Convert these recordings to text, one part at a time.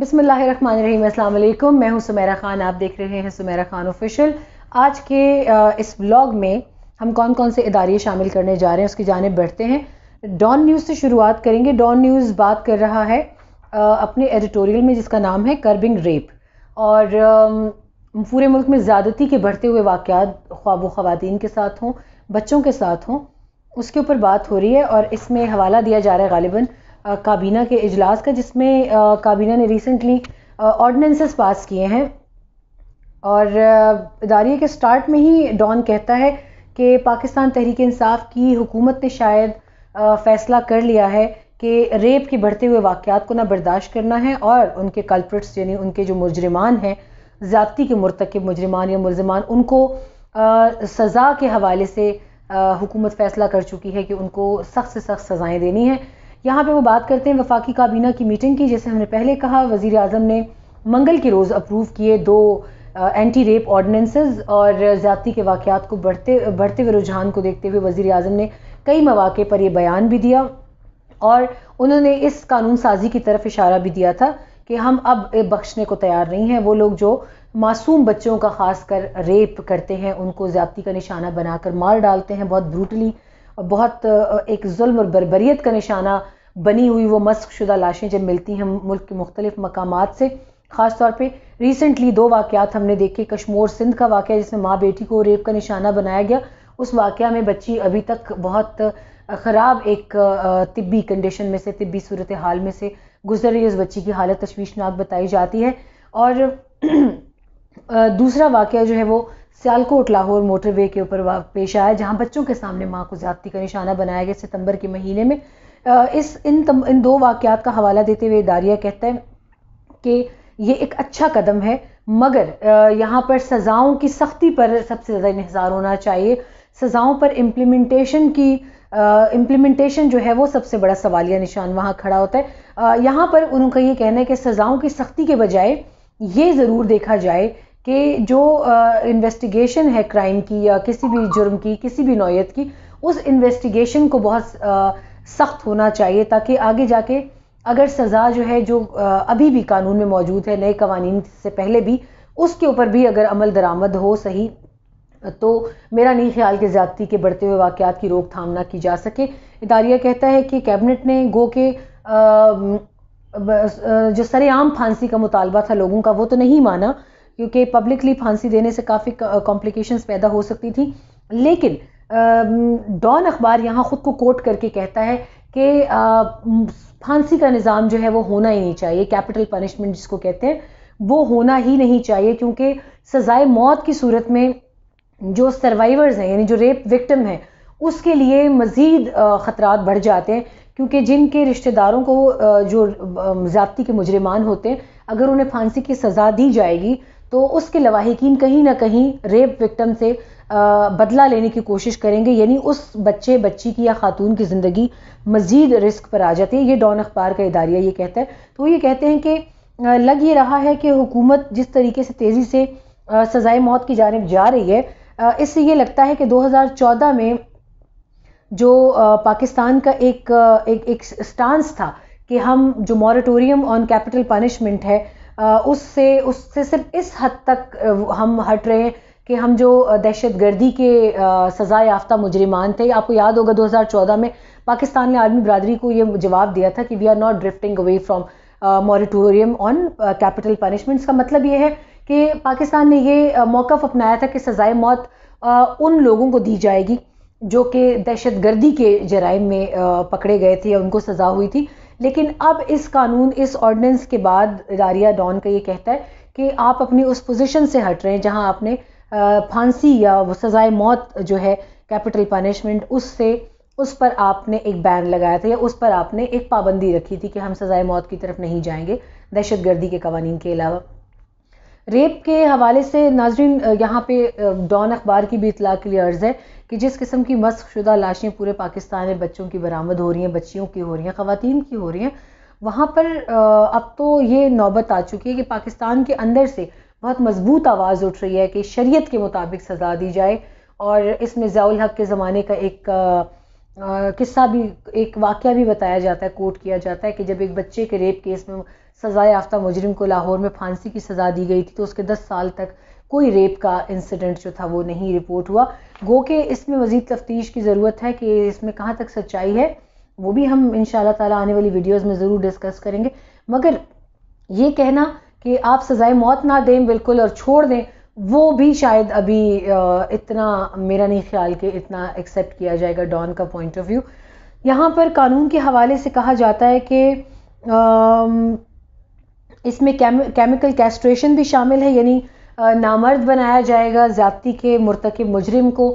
बिसमीम अल्लाम मैं हूं सुमेरा ख़ान आप देख रहे हैं सुमेरा ख़ान ऑफिशियल आज के इस ब्लॉग में हम कौन कौन से इदारे शामिल करने जा रहे हैं उसकी जानब बढ़ते हैं डॉन न्यूज़ से शुरुआत करेंगे डॉन न्यूज़ बात कर रहा है अपने एडिटोरियल में जिसका नाम है कर्बिंग रेप और पूरे मुल्क में ज़्यादती के बढ़ते हुए वाक़ात ख्वाब ख़वान के साथ हों बच्चों के साथ हों उसके ऊपर बात हो रही है और इसमें हवाला दिया जा रहा है गालिबा काबीना के इजलास का जिसमें काबीना ने रिसेंटली ऑर्डिनेंसेस पास किए हैं और इदारे के स्टार्ट में ही डॉन कहता है कि पाकिस्तान तहरीक इंसाफ की हुकूमत ने शायद फ़ैसला कर लिया है कि रेप के बढ़ते हुए वाक़ात को ना बर्दाश्त करना है और उनके कल्प्रट्स यानी उनके जो मुजरमान हैं ज़्यादा के मरतकब मुजरमान या मुलजमान उनको सज़ा के हवाले से हुकूमत फ़ैसला कर चुकी है कि उनको सख्त से सख्त सज़ाएँ देनी है यहाँ पे वो बात करते हैं वफाकी काबीना की मीटिंग की जैसे हमने पहले कहा वजीर अजम ने मंगल के रोज़ अप्रूव किए दो एंटी रेप ऑर्डनेंसेज और ज़्यादती के वाक़ात को बढ़ते बढ़ते हुए रुझान को देखते हुए वजीर अजम ने कई मौाक़े पर यह बयान भी दिया और उन्होंने इस कानून साजी की तरफ इशारा भी दिया था कि हम अब बख्शने को तैयार नहीं हैं वो लोग जो मासूम बच्चों का ख़ास कर रेप करते हैं उनको ज़्यादती का निशाना बनाकर मार डालते हैं बहुत ब्रूटली बहुत एक जुल्म और बरबरीत का निशाना बनी हुई वो मस्क शुदा लाशें जब मिलती हैं मुल्क के मुख्तलिफ मकाम से ख़ास तौर पर रिसेंटली दो वाक़ात हमने देखे कश्मोर सिंध का वाक़ जिसमें माँ बेटी को रेप का निशाना बनाया गया उस वाक़ में बच्ची अभी तक बहुत ख़राब एक तिब्बी कंडीशन में से तिब्बी सूरत हाल में से गुजर रही है उस बच्ची की हालत तशवीशनाक बताई जाती है और दूसरा वाक़ जो है वो सियालकोट लाहौर मोटरवे के ऊपर पेश आया जहाँ बच्चों के सामने माँ को ज़्यादती का निशाना बनाया गया सितंबर के महीने में इस इन तम, इन दो वाक्यात का हवाला देते हुए दारिया कहता है कि ये एक अच्छा कदम है मगर यहाँ पर सज़ाओं की सख्ती पर सबसे ज़्यादा इहसार होना चाहिए सज़ाओं पर इम्प्लीमेंटेशन की इम्प्लीमेंटेशन जो है वो सबसे बड़ा सवालिया निशान वहाँ खड़ा होता है यहाँ पर उनका ये कहना है कि सज़ाओं की सख्ती के बजाय ये ज़रूर देखा जाए कि जो इन्वेस्टिगेशन है क्राइम की या किसी भी जुर्म की किसी भी नौीयत की उस इन्वेस्टिगेशन को बहुत आ, सख्त होना चाहिए ताकि आगे जाके अगर सज़ा जो है जो अभी भी कानून में मौजूद है नए कवानीन से पहले भी उसके ऊपर भी अगर अमल दरामद हो सही तो मेरा नहीं ख्याल कि ज़्यादती के बढ़ते हुए वाक़ात की रोकथाम ना की जा सके इदारिया कहता है कि कैबिनेट ने गो के जो सरेआम फांसी का मुतालबा था लोगों का वो तो नहीं माना क्योंकि पब्लिकली फांसी देने से काफ़ी कॉम्प्लिकेशंस पैदा हो सकती थी लेकिन डॉन अखबार यहाँ ख़ुद को कोट करके कहता है कि फांसी का निज़ाम जो है वो होना ही नहीं चाहिए कैपिटल पनिशमेंट जिसको कहते हैं वो होना ही नहीं चाहिए क्योंकि सज़ाए मौत की सूरत में जो सर्वाइवर्स हैं यानी जो रेप विक्टिम हैं उसके लिए मज़ीद ख़तरा बढ़ जाते हैं क्योंकि जिनके रिश्तेदारों को जो ज़्यादती के मुजरमान होते हैं अगर उन्हें फांसी की सज़ा दी जाएगी तो उसके लवाहिकीन कहीं ना कहीं रेप विक्टम से बदला लेने की कोशिश करेंगे यानी उस बच्चे बच्ची की या खातून की ज़िंदगी मज़ीद रिस्क पर आ जाती है ये डॉन अखबार का इदारिया ये कहता है तो ये कहते हैं कि लग ये रहा है कि हुकूमत जिस तरीके से तेज़ी से सज़ाए मौत की जानब जा रही है इससे ये लगता है कि 2014 में जो पाकिस्तान का एक एक एक स्टांस था कि हम जो मॉरेटोरियम ऑन कैपिटल पनिशमेंट है उससे उससे सिर्फ इस हद तक हम हट रहे हैं कि हम जो दहशत गर्दी के सज़ा याफ्ता मुजरमान थे आपको याद होगा 2014 में पाकिस्तान ने आर्मी बरदरी को ये जवाब दिया था कि we are not drifting away from moratorium on capital punishments का मतलब ये है कि पाकिस्तान ने ये मौक़ अपनाया था कि सज़ाए मौत आ, उन लोगों को दी जाएगी जो कि दहशत गर्दी के जराइम में आ, पकड़े गए थे या उनको सज़ा हुई थी लेकिन अब इस कानून इस ऑर्डिनेंस के बाद दारिया डॉन का ये कहता है कि आप अपनी उस पोजीशन से हट रहे हैं जहां आपने फांसी या सज़ाए मौत जो है कैपिटल पनिशमेंट उससे उस पर आपने एक बैन लगाया था या उस पर आपने एक पाबंदी रखी थी कि हम सज़ाए मौत की तरफ नहीं जाएंगे दहशत गर्दी के कवानीन के अलावा रेप के हवाले से नाजरीन यहाँ पे डॉन अखबार की भी इतला के लिए अर्ज़ है कि जिस किस्म की मस्क शुदा लाशें पूरे पाकिस्तान में बच्चों की बरामद हो रही हैं बच्चियों की हो रही हैं ख़वान की हो रही हैं वहाँ पर अब तो ये नौबत आ चुकी है कि पाकिस्तान के अंदर से बहुत मजबूत आवाज़ उठ रही है कि शरीयत के मुताबिक सज़ा दी जाए और इसमें ज़ियाउल हक के ज़माने का एक किस्सा भी एक वाक्य भी बताया जाता है कोट किया जाता है कि जब एक बच्चे के रेप केस में सज़ा याफ्ता मुजरिम को लाहौर में फांसी की सज़ा दी गई थी तो उसके दस साल तक कोई रेप का इंसिडेंट जो था वो नहीं रिपोर्ट हुआ गो के इसमें मज़ीद तफ्तीश की ज़रूरत है कि इसमें कहाँ तक सच्चाई है वो भी हम इन ताला आने वाली वीडियोज़ में ज़रूर डिस्कस करेंगे मगर ये कहना कि आप सज़ाए मौत ना दें बिल्कुल और छोड़ दें वो भी शायद अभी इतना मेरा नहीं ख्याल कि इतना एक्सेप्ट किया जाएगा डॉन का पॉइंट ऑफ व्यू यहाँ पर कानून के हवाले से कहा जाता है कि इसमें केमि, केमिकल कैस्ट्रेशन भी शामिल है यानी नामर्द बनाया जाएगा ज़्यादा के मुरतक मुजरिम को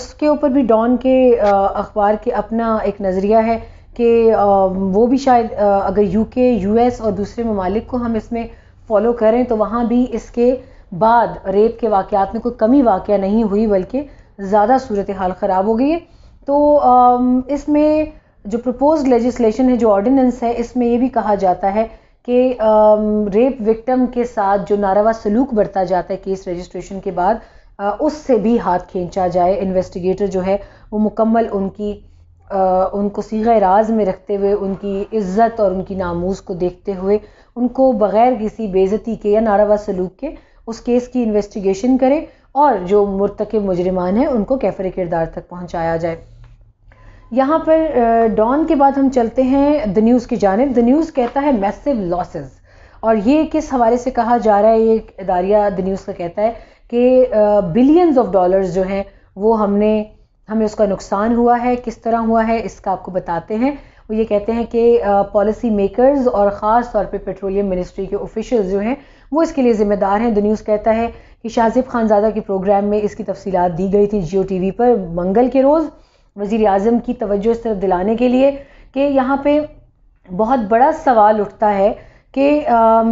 उसके ऊपर भी डॉन के अखबार के अपना एक नज़रिया है कि वो भी शायद अगर यूके यूएस और दूसरे ममालिक को हम इसमें फॉलो करें तो वहाँ भी इसके बाद रेप के वाक़ात में कोई कमी वाक़ नहीं हुई बल्कि ज़्यादा सूरत हाल ख़राब हो गई है तो इसमें जो प्रपोज लेजिस्लेशन है जो ऑर्डिनेंस है इसमें ये भी कहा जाता है कि रेप विक्टम के साथ जो नारावा सलूक बरता जाता है केस रजिस्ट्रेशन के बाद उससे भी हाथ खींचा जाए इन्वेस्टिगेटर जो है वो मुकम्मल उनकी उनको सीघे राज में रखते हुए उनकी इज़्ज़त और उनकी नामूज़ को देखते हुए उनको बग़ैर किसी बेज़ती के या नारावा सलूक के उस केस की इन्वेस्टिगेशन करें और जो मुरतक मुजरमान हैं उनको कैफर किरदार तक पहुँचाया जाए यहाँ पर डॉन के बाद हम चलते हैं द न्यूज़ की जानब द न्यूज़ कहता है मैसिव लॉसेस और ये किस हवाले से कहा जा रहा है ये इदारिया द न्यूज़ का कहता है कि बिलियंस ऑफ डॉलर्स जो हैं वो हमने हमें उसका नुकसान हुआ है किस तरह हुआ है इसका आपको बताते हैं वो ये कहते हैं कि पॉलिसी मेकर्स और ख़ास तौर पे पेट्रोलियम मिनिस्ट्री के ऑफिशियल जो हैं वो इसके लिए ज़िम्मेदार हैं द न्यूज़ कहता है कि शाजिब खानजादा के प्रोग्राम में इसकी तफसीत दी गई थी जियो टी वी पर मंगल के रोज़ वज़ी अजम की तवज्जो इस तरफ दिलाने के लिए कि यहाँ पर बहुत बड़ा सवाल उठता है कि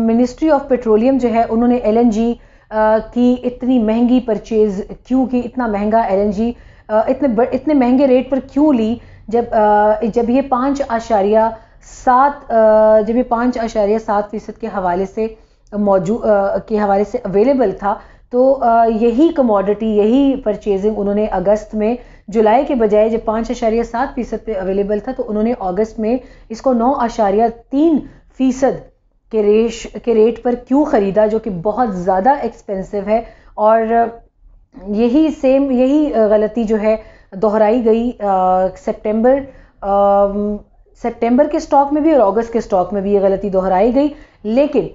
मिनिस्ट्री ऑफ पेट्रोलियम जो है उन्होंने एल एन जी की इतनी महंगी परचेज़ क्यों की इतना महंगा एल एन जी इतने इतने महंगे रेट पर क्यों ली जब जब ये पाँच आशारिया सात जब ये पाँच आशारिया सात फीसद के हवाले से मौजूद के हवाले से अवेलेबल था तो यही कमोडिटी यही परचेजिंग उन्होंने अगस्त में जुलाई के बजाय जब पाँच आशारिया सात फ़ीसद पर अवेलेबल था तो उन्होंने अगस्त में इसको नौ आशारिया तीन फ़ीसद के रेश के रेट पर क्यों ख़रीदा जो कि बहुत ज़्यादा एक्सपेंसिव है और यही सेम यही गलती जो है दोहराई गई सितंबर सितंबर के स्टॉक में भी और अगस्त के स्टॉक में भी ये गलती दोहराई गई लेकिन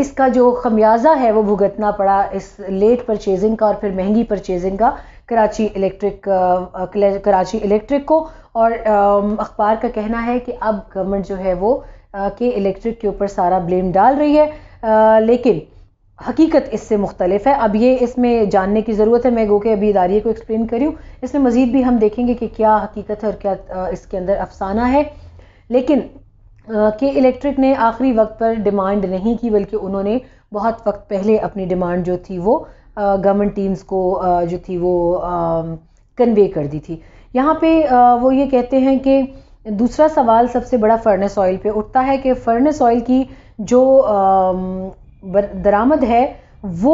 इसका जो खमियाजा है वो भुगतना पड़ा इस लेट परचेजिंग का और फिर महंगी परचेजिंग का कराची इलेक्ट्रिक कराची इलेक्ट्रिक को और अखबार का कहना है कि अब गवर्नमेंट जो है वो के इलेक्ट्रिक के ऊपर सारा ब्लेम डाल रही है लेकिन हकीकत इससे मुख्तलिफ है अब ये इसमें जानने की ज़रूरत है मैं गो के अभी इदारे को एक्सप्लेन करी इसमें मज़ीद भी हम देखेंगे कि क्या हकीकत है और क्या इसके अंदर अफसाना है लेकिन के इलेक्ट्रिक ने आखिरी वक्त पर डिमांड नहीं की बल्कि उन्होंने बहुत वक्त पहले अपनी डिमांड जो थी वो गवर्नमेंट टीम्स को जो थी वो कन्वे कर दी थी यहाँ पे वो ये कहते हैं कि दूसरा सवाल सबसे बड़ा फर्नेस ऑयल पे उठता है कि फर्नेस ऑयल की जो दरामद है वो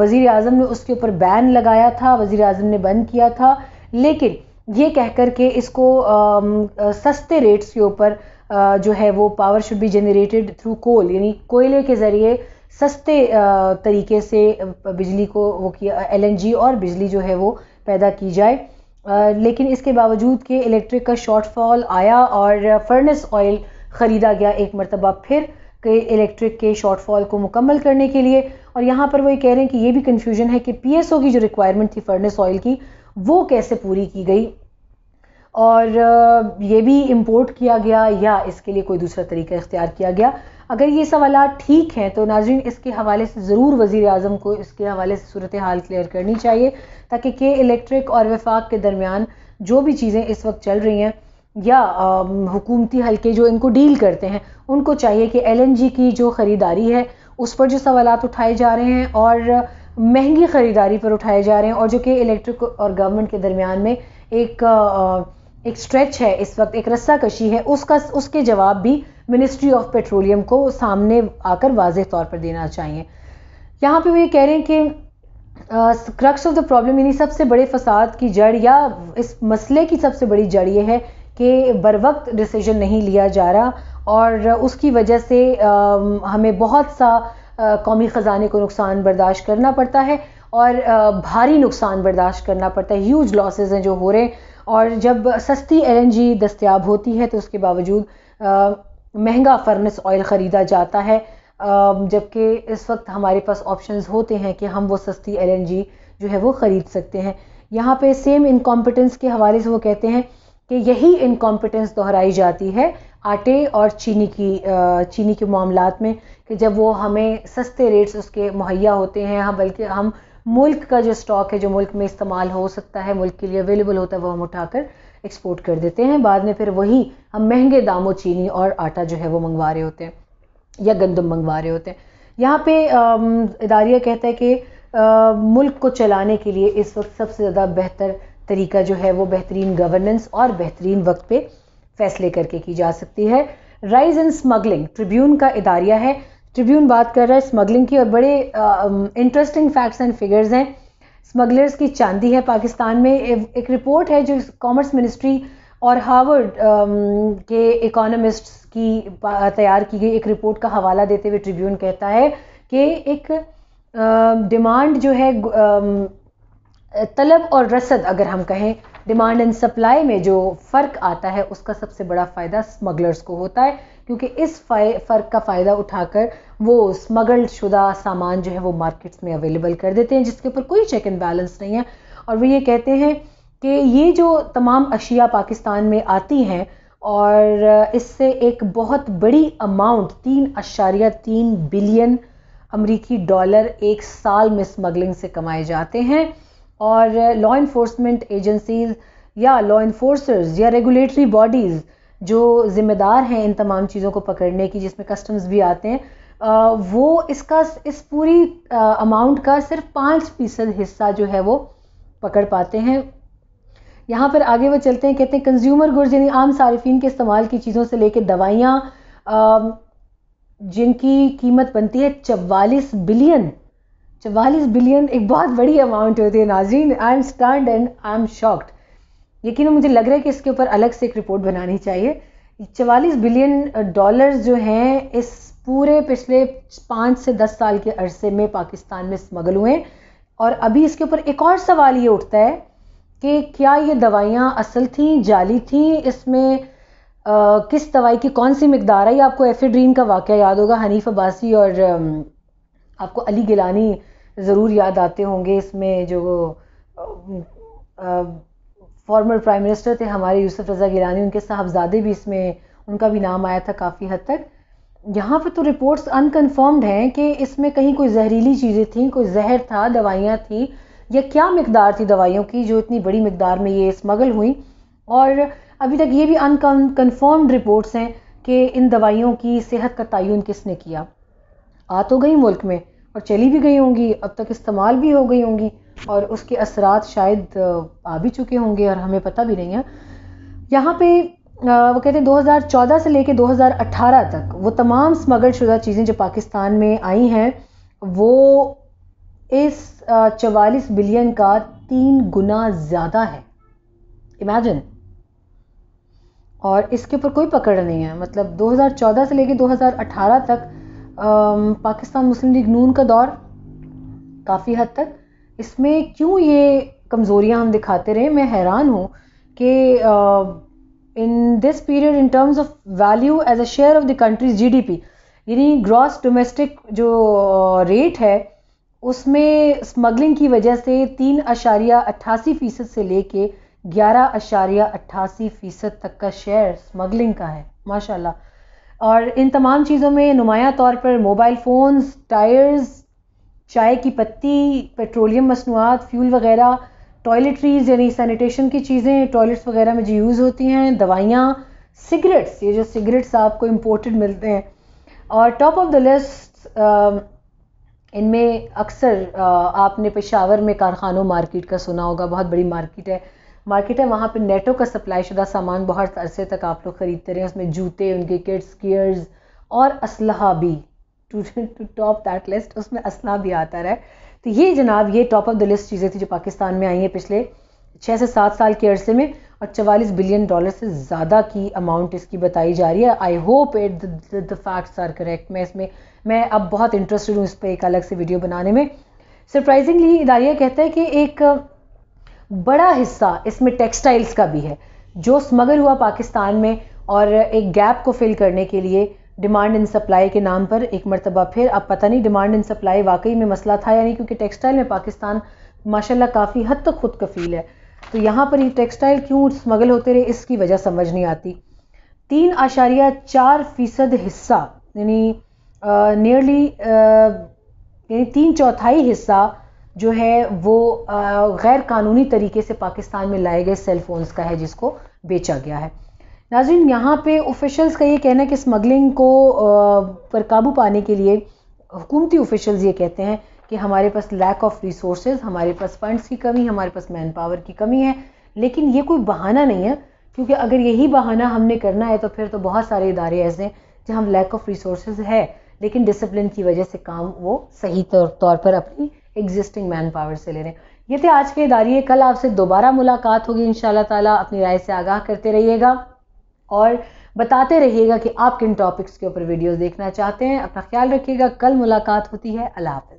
वज़ी अजम ने उसके ऊपर बैन लगाया था वज़ी अजम ने बंद किया था लेकिन ये कह कर के इसको आ, आ, सस्ते रेट्स के ऊपर जो है वो power should be generated through coal यानी कोयले के ज़रिए सस्ते आ, तरीके से बिजली को वो किया एल और बिजली जो है वो पैदा की जाए लेकिन इसके बावजूद कि इलेक्ट्रिक का शॉर्टफॉल आया और फर्नेस ऑयल ख़रीदा गया एक मरतबा फिर के इलेक्ट्रिक के शॉर्टफॉल को मुकम्मल करने के लिए और यहाँ पर वो ये कह रहे हैं कि ये भी कन्फ्यूजन है कि पी की जो रिक्वायरमेंट थी फर्नेस ऑयल की वो कैसे पूरी की गई और ये भी इम्पोर्ट किया गया या इसके लिए कोई दूसरा तरीका इख्तियार किया गया अगर ये सवाल ठीक हैं तो नाजरीन इसके हवाले से ज़रूर वज़ी अजम को इसके हवाले से सूरत हाल क्लियर करनी चाहिए ताकि के इलेक्ट्रिक और वफाक के दरमियान जो भी चीज़ें इस वक्त चल रही हैं या हुकूमती हलके जो इनको डील करते हैं उनको चाहिए कि एल की जो ख़रीदारी है उस पर जो सवाल उठाए जा रहे हैं और महंगी ख़रीदारी पर उठाए जा रहे हैं और जो कि इलेक्ट्रिक और गवर्नमेंट के दरमियान में एक एक स्ट्रेच है इस वक्त एक रस्सा कशी है उसका उसके जवाब भी मिनिस्ट्री ऑफ पेट्रोलियम को सामने आकर वाज तौर पर देना चाहिए यहाँ पे वो ये कह रहे हैं कि क्रक्स ऑफ द प्रॉब्लम यानी सबसे बड़े फसाद की जड़ या इस मसले की सबसे बड़ी जड़ ये है कि बर वक्त डिसीजन नहीं लिया जा रहा और उसकी वजह से हमें बहुत सा कौमी ख़जाने को नुकसान बर्दाश्त करना पड़ता है और भारी नुकसान बर्दाश्त करना पड़ता है ह्यूज लॉसेज हैं जो हो रहे हैं और जब सस्ती एल जी दस्तियाब होती है तो उसके बावजूद महंगा फर्नेस ऑयल ख़रीदा जाता है जबकि इस वक्त हमारे पास ऑप्शंस होते हैं कि हम वो सस्ती जी जो है वो ख़रीद सकते हैं यहाँ पे सेम इनकॉम्पिटेंस के हवाले से वो कहते हैं कि यही इनकॉम्पिटेंस दोहराई जाती है आटे और चीनी की चीनी के मामलों में कि जब वो हमें सस्ते रेट्स उसके मुहैया होते हैं हम बल्कि हम मुल्क का जो स्टॉक है जो मुल्क में इस्तेमाल हो सकता है मुल्क के लिए अवेलेबल होता है वो हम उठाकर एक्सपोर्ट कर देते हैं बाद में फिर वही हम महंगे दामों चीनी और आटा जो है वो मंगवा रहे होते हैं या गंदम मंगवा रहे होते हैं यहाँ पे इदारिया कहता है कि मुल्क को चलाने के लिए इस वक्त सबसे ज़्यादा बेहतर तरीका जो है वो बेहतरीन गवर्नेंस और बेहतरीन वक्त पे फैसले करके की जा सकती है राइज इन स्मगलिंग ट्रिब्यून का इदारिया है ट्रिब्यून बात कर रहा है स्मगलिंग की और बड़े इंटरेस्टिंग फैक्ट्स एंड फिगर्स हैं स्मगलर्स की चांदी है पाकिस्तान में ए, एक रिपोर्ट है जो कॉमर्स मिनिस्ट्री और हार्वर्ड के इकोनॉमिस्ट्स की तैयार की गई एक रिपोर्ट का हवाला देते हुए ट्रिब्यून कहता है कि एक डिमांड जो है तलब और रसद अगर हम कहें डिमांड एंड सप्लाई में जो फ़र्क आता है उसका सबसे बड़ा फ़ायदा स्मगलर्स को होता है क्योंकि इस फ़र्क का फ़ायदा उठाकर वो स्मगल शुदा सामान जो है वो मार्केट्स में अवेलेबल कर देते हैं जिसके ऊपर कोई चेक एंड बैलेंस नहीं है और वो ये कहते हैं कि ये जो तमाम अशिया पाकिस्तान में आती हैं और इससे एक बहुत बड़ी अमाउंट तीन अशारिया तीन बिलियन अमरीकी डॉलर एक साल में स्मगलिंग से कमाए जाते हैं और लॉ इन्फोर्समेंट एजेंसीज या लॉ इन्फोर्सर्स या रेगुलेटरी बॉडीज़ जो ज़िम्मेदार हैं इन तमाम चीज़ों को पकड़ने की जिसमें कस्टम्स भी आते हैं आ, वो इसका इस पूरी अमाउंट का सिर्फ पाँच फीसद हिस्सा जो है वो पकड़ पाते हैं यहाँ पर आगे वो चलते हैं कहते हैं कंज्यूमर गुड्स यानी आम सार्फिन के इस्तेमाल की चीज़ों से लेकर दवाइयाँ जिनकी कीमत बनती है चवालीस बिलियन चवालीस बिलियन एक बहुत बड़ी अमाउंट होती है imagine I am stand and I am shocked यकीन मुझे लग रहा है कि इसके ऊपर अलग से एक रिपोर्ट बनानी चाहिए चवालीस बिलियन डॉलर्स जो हैं इस पूरे पिछले पाँच से दस साल के अरसे में पाकिस्तान में स्मगल हुए हैं और अभी इसके ऊपर एक और सवाल ये उठता है कि क्या ये दवाइयाँ असल थी जाली थी इसमें आ, किस दवाई की कौन सी मकदार आई आपको एफिड्रीन का वाक़ याद होगा हनीफ अब्बासी और आपको अली गिलानी ज़रूर याद आते होंगे इसमें जो फॉर्मर प्राइम मिनिस्टर थे हमारे यूसुफ रज़ा गिरानी उनके साहबजादे भी इसमें उनका भी नाम आया था काफ़ी हद तक यहाँ पर तो रिपोर्ट्स अनकन्फर्म्ड हैं कि इसमें कहीं कोई जहरीली चीज़ें थी कोई जहर था दवाइयाँ थी या क्या मकदार थी दवाइयों की जो इतनी बड़ी मकदार में ये स्मगल हुई और अभी तक ये भी अनकन्फर्म्ड रिपोर्ट्स हैं कि इन दवाइयों की सेहत का तयन किसने किया आ तो गई मुल्क में और चली भी गई होंगी अब तक इस्तेमाल भी हो गई होंगी और उसके असरात शायद आ भी चुके होंगे और हमें पता भी नहीं है यहाँ पे वो कहते हैं 2014 से लेके 2018 तक वो तमाम स्मगल शुदा चीज़ें जो पाकिस्तान में आई हैं वो इस चवालीस बिलियन का तीन गुना ज़्यादा है इमेजिन और इसके ऊपर कोई पकड़ नहीं है मतलब 2014 से लेके 2018 तक पाकिस्तान मुस्लिम लीग नून का दौर काफ़ी हद तक इसमें क्यों ये कमज़ोरियाँ हम दिखाते रहे मैं हैरान हूँ कि in this period in terms of value as a share of the country's GDP यानी ग्रॉस डोमेस्टिक जो रेट है उसमें स्मगलिंग की वजह से तीन अशारिया अट्ठासी फ़ीसद से लेके ग्यारह अशारिया अट्ठासी फ़ीसद तक का शेयर स्मगलिंग का है माशाल्लाह और इन तमाम चीज़ों में नुमाया तौर पर मोबाइल फ़ोन्स टायर्स चाय की पत्ती पेट्रोलियम मसनूआत फ्यूल वगैरह टॉयलेटरीज़ यानी सैनिटेशन की चीज़ें टॉयलेट्स वगैरह में जो यूज़ होती हैं दवाइयाँ सिगरेट्स ये जो सिगरेट्स आपको इम्पोर्टेड मिलते हैं और टॉप ऑफ द लिस्ट इनमें अक्सर आपने पेशावर में कारखानों मार्केट का सुना होगा बहुत बड़ी मार्केट है मार्केट है वहाँ पे नेटो का सप्लाई शुदा सामान बहुत अरसे तक आप लोग ख़रीदते रहे उसमें जूते उनके किड्स गियर्स और असलहा भी to to top that list उसमें असलहा भी आता रहा तो ये जनाब ये टॉप ऑफ द लिस्ट चीज़ें थी जो पाकिस्तान में आई हैं पिछले छः से सात साल के अरसे में और चवालीस बिलियन डॉलर से ज़्यादा की अमाउंट इसकी बताई जा रही है I hope it the facts are correct मैं इसमें मैं अब बहुत इंटरेस्टेड हूँ इस पर एक अलग से वीडियो बनाने में सरप्राइजिंगली इदारिया कहता है कि एक बड़ा हिस्सा इसमें टेक्सटाइल्स का भी है जो स्मगल हुआ पाकिस्तान में और एक गैप को फिल करने के लिए डिमांड एंड सप्लाई के नाम पर एक मरतबा फिर अब पता नहीं डिमांड एंड सप्लाई वाकई में मसला था या नहीं क्योंकि टेक्सटाइल में पाकिस्तान माशाल्लाह काफ़ी हद तक खुद कफील है तो यहाँ पर ये टेक्सटाइल क्यों स्मगल होते रहे इसकी वजह समझ नहीं आती तीन आशारिया चार फीसद हिस्सा यानी नियरली यानी तीन चौथाई हिस्सा जो है वो गैर कानूनी तरीके से पाकिस्तान में लाए गए सेल फोन्स का है जिसको बेचा गया है नाजिन यहाँ पे ऑफिशल्स का ये कहना है कि स्मगलिंग को पर काबू पाने के लिए हुकूमती ऑफिशल्स ये कहते हैं कि हमारे पास लैक ऑफ रिसोर्स हमारे पास फंड्स की कमी हमारे पास मैन पावर की कमी है लेकिन ये कोई बहाना नहीं है क्योंकि अगर यही बहाना हमने करना है तो फिर तो बहुत सारे इदारे ऐसे हैं जहाँ लैक ऑफ रिसोर्स है लेकिन डिसिप्लिन की वजह से काम वो सही तौर पर अपनी एग्जिस्टिंग मैन पावर से ले रहे हैं ये थे आज के इदारिये कल आपसे दोबारा मुलाकात होगी इन ताला अपनी राय से आगाह करते रहिएगा और बताते रहिएगा कि आप किन टॉपिक्स के ऊपर वीडियोस देखना चाहते हैं अपना ख्याल रखिएगा कल मुलाकात होती है अल्लाह हाफ